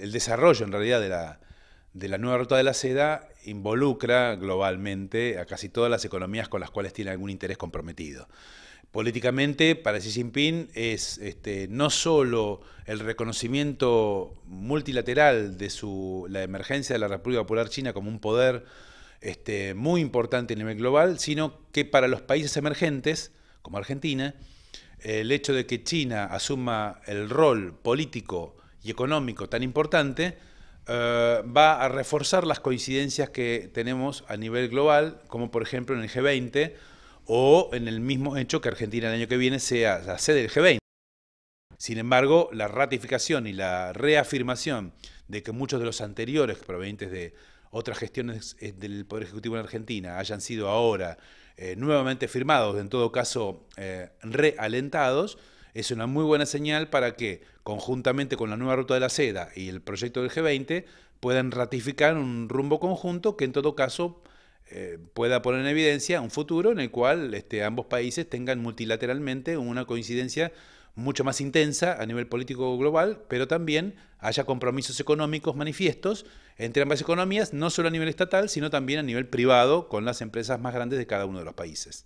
el, desarrollo en realidad de la, nueva ruta de la seda involucra globalmente a casi todas las economías con las cuales tiene algún interés comprometido. Políticamente, para Xi Jinping es este, no solo el reconocimiento multilateral de la emergencia de la República Popular China como un poder este, muy importante a nivel global, sino que para los países emergentes, como Argentina, el hecho de que China asuma el rol político y económico tan importante, eh, va a reforzar las coincidencias que tenemos a nivel global, como por ejemplo en el G20 o en el mismo hecho que Argentina el año que viene sea la sede del G20. Sin embargo, la ratificación y la reafirmación de que muchos de los anteriores provenientes de otras gestiones eh, del Poder Ejecutivo en Argentina hayan sido ahora eh, nuevamente firmados, en todo caso realentados, es una muy buena señal para que, conjuntamente con la nueva ruta de la seda y el proyecto del G20, puedan ratificar un rumbo conjunto que en todo caso eh, pueda poner en evidencia un futuro en el cual este, ambos países tengan multilateralmente una coincidencia mucho más intensa a nivel político global, pero también haya compromisos económicos manifiestos entre ambas economías, no solo a nivel estatal, sino también a nivel privado, con las empresas más grandes de cada uno de los países.